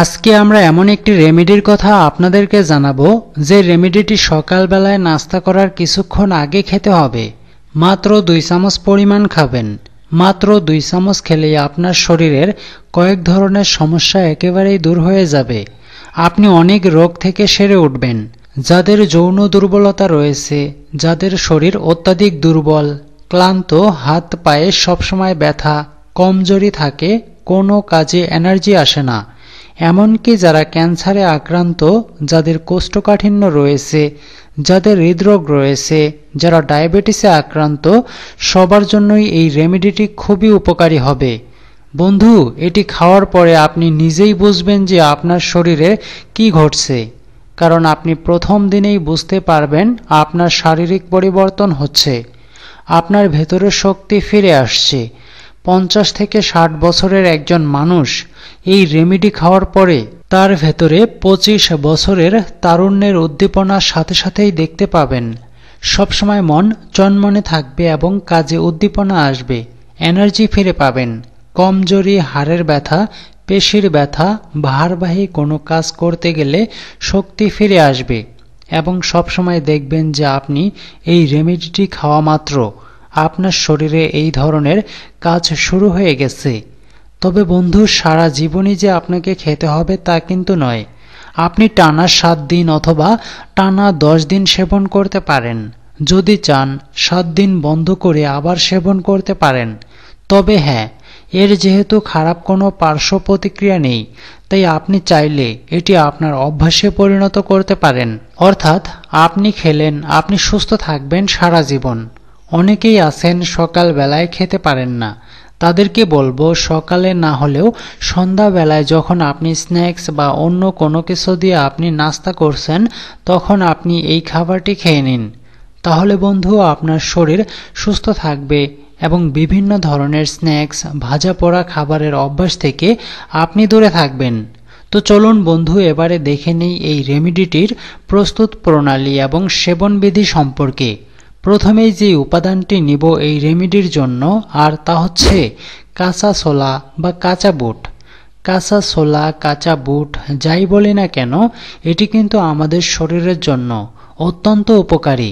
আজকে আমরা এমন একটি রেমেডির কথা আপনাদেরকে জানাবো যে রেমেডিটি সকালবেলায় নাস্তা করার কিছুক্ষণ আগে খেতে হবে মাত্র দুই চামচ পরিমাণ খাবেন মাত্র দুই চামচ খেলে আপনার শরীরের কয়েক ধরনের সমস্যা একেবারেই দূর হয়ে যাবে আপনি অনেক রোগ থেকে সেরে উঠবেন যাদের যৌন দুর্বলতা রয়েছে যাদের শরীর অত্যাধিক দুর্বল ক্লান্ত হাত পায়ে সবসময় ব্যথা কমজোরি থাকে কোনো কাজে এনার্জি আসে না এমনকি যারা ক্যান্সারে আক্রান্ত যাদের কোষ্ঠকাঠিন্য রয়েছে যাদের হৃদরোগ রয়েছে যারা ডায়াবেটিসে আক্রান্ত সবার জন্যই এই রেমেডিটি খুবই উপকারী হবে বন্ধু এটি খাওয়ার পরে আপনি নিজেই বুঝবেন যে আপনার শরীরে কি ঘটছে কারণ আপনি প্রথম দিনেই বুঝতে পারবেন আপনার শারীরিক পরিবর্তন হচ্ছে আপনার ভেতরের শক্তি ফিরে আসছে পঞ্চাশ থেকে ষাট বছরের একজন মানুষ এই রেমিডি খাওয়ার পরে তার ভেতরে পঁচিশ বছরের তারুণ্যের উদ্দীপনার সাথে সাথেই দেখতে পাবেন সবসময় মন চনমনে থাকবে এবং কাজে উদ্দীপনা আসবে এনার্জি ফিরে পাবেন কমজোরি হাড়ের ব্যথা পেশির ব্যথা ভারবাহী কোনো কাজ করতে গেলে শক্তি ফিরে আসবে এবং সবসময় দেখবেন যে আপনি এই রেমেডিটি খাওয়া মাত্র আপনার শরীরে এই ধরনের কাজ শুরু হয়ে গেছে তবে বন্ধু সারা জীবনই যে আপনাকে খেতে হবে তা কিন্তু নয় আপনি টানা সাত দিন অথবা টানা দশ দিন সেবন করতে পারেন যদি চান সাত দিন বন্ধ করে আবার সেবন করতে পারেন তবে হ্যাঁ এর যেহেতু খারাপ কোনো পার্শ্ব প্রতিক্রিয়া নেই তাই আপনি চাইলে এটি আপনার অভ্যাসে পরিণত করতে পারেন অর্থাৎ আপনি খেলেন আপনি সুস্থ থাকবেন সারা জীবন অনেকেই আছেন সকালবেলায় খেতে পারেন না তাদেরকে বলবো সকালে না হলেও সন্ধ্যাবেলায় যখন আপনি স্ন্যাক্স বা অন্য কোনো কিছু দিয়ে আপনি নাস্তা করছেন তখন আপনি এই খাবারটি খেয়ে নিন তাহলে বন্ধু আপনার শরীর সুস্থ থাকবে এবং বিভিন্ন ধরনের স্ন্যাক্স ভাজা পড়া খাবারের অভ্যাস থেকে আপনি দূরে থাকবেন তো চলুন বন্ধু এবারে দেখে নেই এই রেমিডিটির প্রস্তুত প্রণালী এবং সেবনবিধি সম্পর্কে প্রথমেই যে উপাদানটি নিব এই রেমেডির জন্য আর তা হচ্ছে কাঁচা ছোলা বা কাঁচা বুট কাঁচা ছোলা কাঁচা বুট যাই বলি না কেন এটি কিন্তু আমাদের শরীরের জন্য অত্যন্ত উপকারী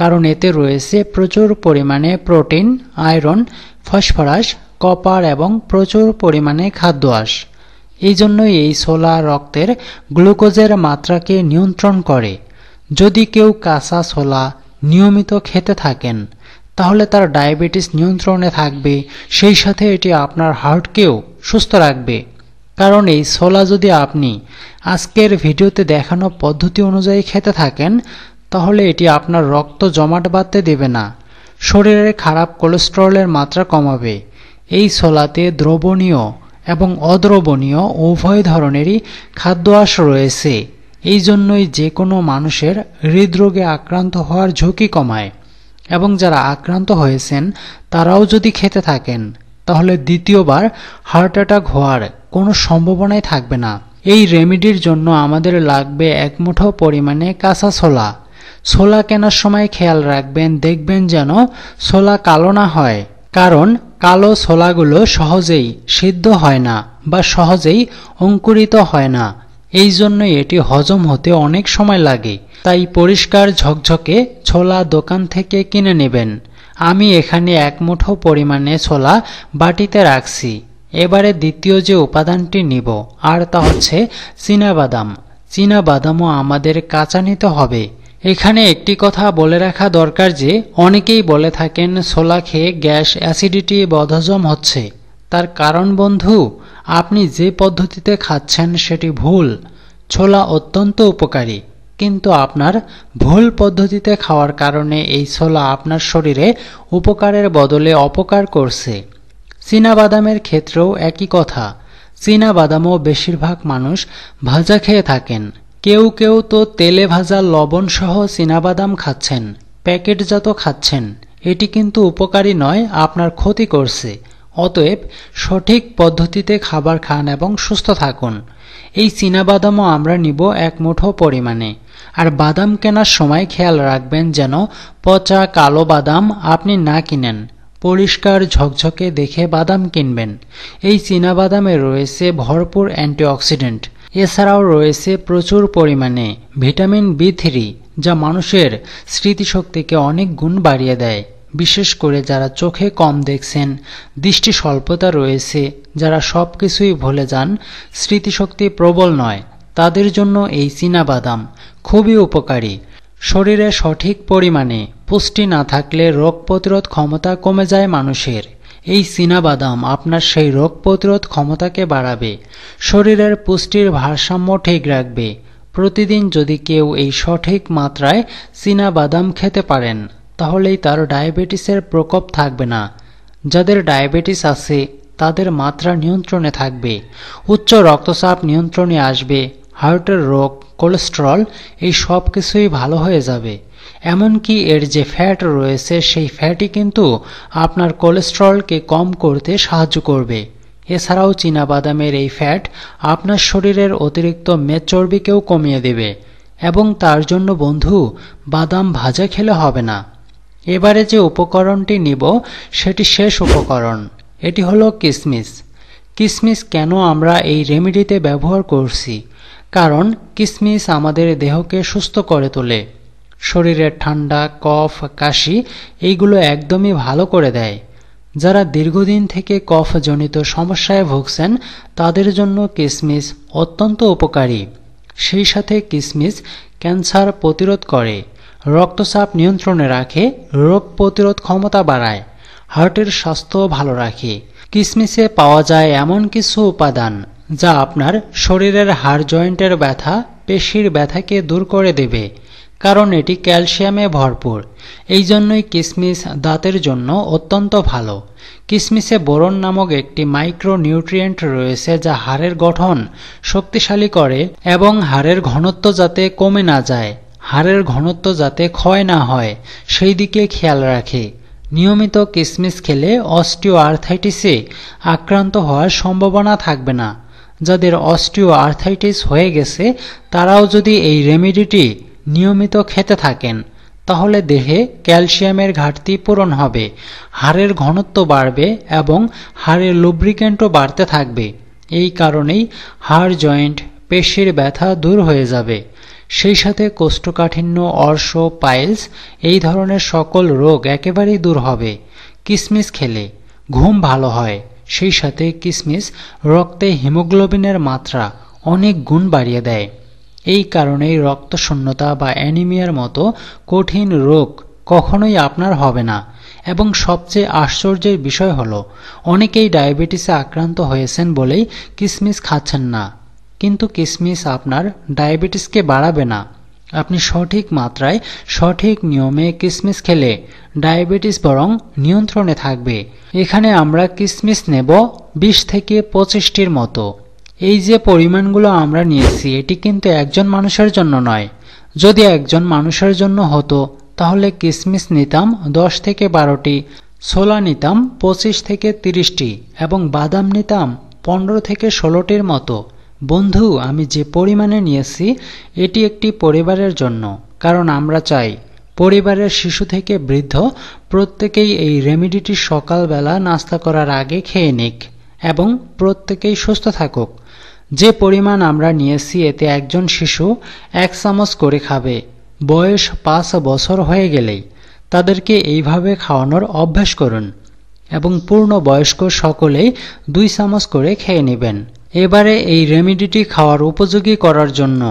কারণ এতে রয়েছে প্রচুর পরিমাণে প্রোটিন আয়রন ফসফরাস কপার এবং প্রচুর পরিমাণে খাদ্য আস এই জন্যই এই ছোলা রক্তের গ্লুকোজের মাত্রাকে নিয়ন্ত্রণ করে যদি কেউ কাঁচা ছোলা নিয়মিত খেতে থাকেন তাহলে তার ডায়াবেটিস নিয়ন্ত্রণে থাকবে সেই সাথে এটি আপনার হার্টকেও সুস্থ রাখবে কারণ এই ছোলা যদি আপনি আজকের ভিডিওতে দেখানো পদ্ধতি অনুযায়ী খেতে থাকেন তাহলে এটি আপনার রক্ত জমাট বাঁধতে দেবে না শরীরের খারাপ কোলেস্টেরলের মাত্রা কমাবে এই ছোলাতে দ্রবণীয় এবং অদ্রবণীয় উভয় ধরনেরই খাদ্যাস রয়েছে এই জন্যই যে কোনো মানুষের হৃদরোগে আক্রান্ত হওয়ার ঝুঁকি কমায় এবং যারা আক্রান্ত হয়েছেন তারাও যদি খেতে থাকেন তাহলে দ্বিতীয়বার হার্ট অ্যাটাক হওয়ার কোনো সম্ভাবনাই থাকবে না এই রেমিডির জন্য আমাদের লাগবে এক মুঠো পরিমাণে কাঁচা ছোলা ছোলা কেনার সময় খেয়াল রাখবেন দেখবেন যেন ছোলা কালো না হয় কারণ কালো ছোলাগুলো সহজেই সিদ্ধ হয় না বা সহজেই অঙ্কুরিত হয় না এই জন্য এটি হজম হতে অনেক সময় লাগে তাই পরিষ্কার ঝকঝকে ছোলা দোকান থেকে কিনে নেবেন আমি এখানে এক মুঠো পরিমাণে ছোলা বাটিতে রাখছি এবারে দ্বিতীয় যে উপাদানটি নিব আর তা হচ্ছে চীনাবাদাম চীনাবাদামও আমাদের কাঁচা নিতে হবে এখানে একটি কথা বলে রাখা দরকার যে অনেকেই বলে থাকেন ছোলা খেয়ে গ্যাস অ্যাসিডিটি বদহজম হচ্ছে তার কারণ বন্ধু আপনি যে পদ্ধতিতে খাচ্ছেন সেটি ভুল ছোলা অত্যন্ত উপকারী কিন্তু আপনার ভুল পদ্ধতিতে খাওয়ার কারণে এই ছোলা আপনার শরীরে উপকারের বদলে অপকার করছে বাদামের ক্ষেত্রেও একই কথা বাদামও বেশিরভাগ মানুষ ভাজা খেয়ে থাকেন কেউ কেউ তো তেলে ভাজা লবণসহ বাদাম খাচ্ছেন প্যাকেটজাত খাচ্ছেন এটি কিন্তু উপকারী নয় আপনার ক্ষতি করছে অতএব সঠিক পদ্ধতিতে খাবার খান এবং সুস্থ থাকুন এই বাদামও আমরা নিব এক মুঠো পরিমাণে আর বাদাম কেনার সময় খেয়াল রাখবেন যেন পচা কালো বাদাম আপনি না কিনেন পরিষ্কার ঝকঝকে দেখে বাদাম কিনবেন এই বাদামে রয়েছে ভরপুর অ্যান্টিঅক্সিডেন্ট এছাড়াও রয়েছে প্রচুর পরিমাণে ভিটামিন বি থ্রি যা মানুষের স্মৃতিশক্তিকে অনেক গুণ বাড়িয়ে দেয় বিশেষ করে যারা চোখে কম দেখছেন দৃষ্টি স্বল্পতা রয়েছে যারা সব কিছুই ভুলে যান স্মৃতিশক্তি প্রবল নয় তাদের জন্য এই বাদাম খুবই উপকারী শরীরে সঠিক পরিমাণে পুষ্টি না থাকলে রোগ প্রতিরোধ ক্ষমতা কমে যায় মানুষের এই বাদাম আপনার সেই রোগ প্রতিরোধ ক্ষমতাকে বাড়াবে শরীরের পুষ্টির ভারসাম্য ঠিক রাখবে প্রতিদিন যদি কেউ এই সঠিক মাত্রায় বাদাম খেতে পারেন তাহলেই তার ডায়াবেটিসের প্রকোপ থাকবে না যাদের ডায়াবেটিস আছে তাদের মাত্রা নিয়ন্ত্রণে থাকবে উচ্চ রক্তচাপ নিয়ন্ত্রণে আসবে হার্টের রোগ কোলেস্ট্রল এই সব কিছুই ভালো হয়ে যাবে এমনকি এর যে ফ্যাট রয়েছে সেই ফ্যাটই কিন্তু আপনার কোলেস্ট্রলকে কম করতে সাহায্য করবে এছাড়াও বাদামের এই ফ্যাট আপনার শরীরের অতিরিক্ত মেদ চর্বিকেও কমিয়ে দেবে এবং তার জন্য বন্ধু বাদাম ভাজা খেলে হবে না এবারে যে উপকরণটি নিব সেটি শেষ উপকরণ এটি হলো কিসমিস কিসমিস কেন আমরা এই রেমেডিতে ব্যবহার করছি কারণ কিসমিস আমাদের দেহকে সুস্থ করে তোলে শরীরের ঠান্ডা কফ কাশি এইগুলো একদমই ভালো করে দেয় যারা দীর্ঘদিন থেকে কফজনিত সমস্যায় ভুগছেন তাদের জন্য কিসমিস অত্যন্ত উপকারী সেই সাথে কিসমিস ক্যান্সার প্রতিরোধ করে রক্তচাপ নিয়ন্ত্রণে রাখে রোগ প্রতিরোধ ক্ষমতা বাড়ায় হার্টের স্বাস্থ্য ভালো রাখে কিসমিসে পাওয়া যায় এমন কিছু উপাদান যা আপনার শরীরের হাড় জয়েন্টের ব্যথা পেশির ব্যথাকে দূর করে দেবে কারণ এটি ক্যালসিয়ামে ভরপুর এই জন্যই কিসমিস দাঁতের জন্য অত্যন্ত ভালো কিসমিসে বোরন নামক একটি মাইক্রো নিউট্রিয়েন্ট রয়েছে যা হাড়ের গঠন শক্তিশালী করে এবং হাড়ের ঘনত্ব যাতে কমে না যায় হাড়ের ঘনত্ব যাতে ক্ষয় না হয় সেই দিকে খেয়াল রাখে নিয়মিত কিসমিস খেলে অস্টিও আর্থাইটিসে আক্রান্ত হওয়ার সম্ভাবনা থাকবে না যাদের অস্টিও আর্থাইটিস হয়ে গেছে তারাও যদি এই রেমিডিটি নিয়মিত খেতে থাকেন তাহলে দেহে ক্যালসিয়ামের ঘাটতি পূরণ হবে হাড়ের ঘনত্ব বাড়বে এবং হাড়ের লুব্রিকেন্টও বাড়তে থাকবে এই কারণেই হাড় জয়েন্ট পেশির ব্যথা দূর হয়ে যাবে সেই সাথে কোষ্ঠকাঠিন্য অর্শ পাইলস এই ধরনের সকল রোগ একেবারেই দূর হবে কিসমিস খেলে ঘুম ভালো হয় সেই সাথে কিসমিস রক্তে হিমোগ্লোবিনের মাত্রা অনেক গুণ বাড়িয়ে দেয় এই কারণেই রক্তশূন্যতা বা অ্যানিমিয়ার মতো কঠিন রোগ কখনোই আপনার হবে না এবং সবচেয়ে আশ্চর্যের বিষয় হলো অনেকেই ডায়াবেটিসে আক্রান্ত হয়েছেন বলেই কিসমিস খাচ্ছেন না কিন্তু কিসমিস আপনার ডায়াবেটিসকে বাড়াবে না আপনি সঠিক মাত্রায় সঠিক নিয়মে কিসমিস খেলে ডায়াবেটিস বরং নিয়ন্ত্রণে থাকবে এখানে আমরা কিসমিস নেব বিশ থেকে পঁচিশটির মতো এই যে পরিমাণগুলো আমরা নিয়েছি এটি কিন্তু একজন মানুষের জন্য নয় যদি একজন মানুষের জন্য হতো তাহলে কিসমিস নিতাম দশ থেকে বারোটি ছোলা নিতাম পঁচিশ থেকে তিরিশটি এবং বাদাম নিতাম পনেরো থেকে ষোলোটির মতো বন্ধু আমি যে পরিমাণে নিয়েছি এটি একটি পরিবারের জন্য কারণ আমরা চাই পরিবারের শিশু থেকে বৃদ্ধ প্রত্যেকেই এই রেমিডিটি সকালবেলা নাস্তা করার আগে খেয়ে নিক এবং প্রত্যেকেই সুস্থ থাকুক যে পরিমাণ আমরা নিয়েছি এতে একজন শিশু এক চামচ করে খাবে বয়স পাঁচ বছর হয়ে গেলেই তাদেরকে এইভাবে খাওয়ানোর অভ্যাস করুন এবং পূর্ণ বয়স্ক সকলেই দুই চামচ করে খেয়ে নেবেন এবারে এই রেমিডিটি খাওয়ার উপযোগী করার জন্য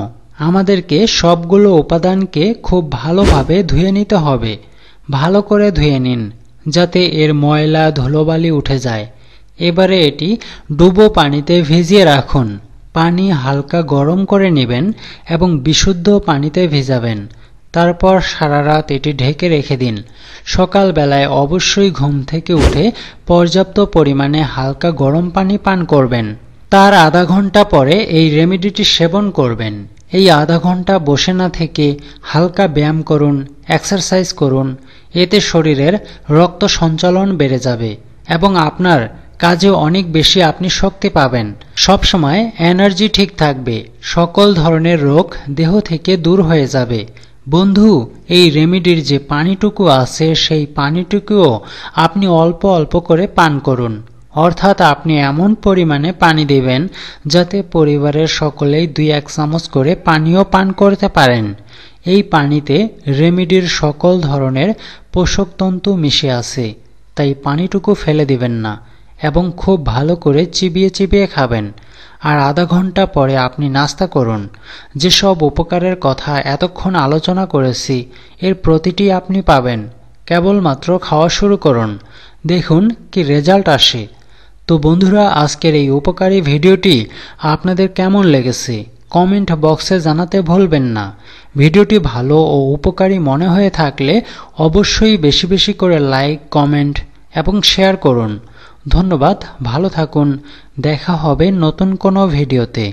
আমাদেরকে সবগুলো উপাদানকে খুব ভালোভাবে ধুয়ে নিতে হবে ভালো করে ধুয়ে নিন যাতে এর ময়লা ধুলোবালি উঠে যায় এবারে এটি ডুবো পানিতে ভিজিয়ে রাখুন পানি হালকা গরম করে নেবেন এবং বিশুদ্ধ পানিতে ভিজাবেন তারপর সারা রাত এটি ঢেকে রেখে দিন সকালবেলায় অবশ্যই ঘুম থেকে উঠে পর্যাপ্ত পরিমাণে হালকা গরম পানি পান করবেন তার আধা ঘন্টা পরে এই রেমেডিটি সেবন করবেন এই আধা ঘন্টা বসে না থেকে হালকা ব্যায়াম করুন এক্সারসাইজ করুন এতে শরীরের রক্ত সঞ্চালন বেড়ে যাবে এবং আপনার কাজে অনেক বেশি আপনি শক্তি পাবেন সবসময় এনার্জি ঠিক থাকবে সকল ধরনের রোগ দেহ থেকে দূর হয়ে যাবে বন্ধু এই রেমেডির যে পানিটুকু আছে সেই পানিটুকুও আপনি অল্প অল্প করে পান করুন অর্থাৎ আপনি এমন পরিমাণে পানি দেবেন যাতে পরিবারের সকলেই দুই এক চামচ করে পানীয় পান করতে পারেন এই পানিতে রেমিডির সকল ধরনের পোষকতন্তু মিশে আছে তাই পানিটুকু ফেলে দিবেন না এবং খুব ভালো করে চিবিয়ে চিবিয়ে খাবেন আর আধা ঘন্টা পরে আপনি নাস্তা করুন যেসব উপকারের কথা এতক্ষণ আলোচনা করেছি এর প্রতিটি আপনি পাবেন কেবলমাত্র খাওয়া শুরু করুন দেখুন কি রেজাল্ট আসে তো বন্ধুরা আজকের এই উপকারী ভিডিওটি আপনাদের কেমন লেগেছে কমেন্ট বক্সে জানাতে ভুলবেন না ভিডিওটি ভালো ও উপকারী মনে হয়ে থাকলে অবশ্যই বেশি বেশি করে লাইক কমেন্ট এবং শেয়ার করুন ধন্যবাদ ভালো থাকুন দেখা হবে নতুন কোনো ভিডিওতে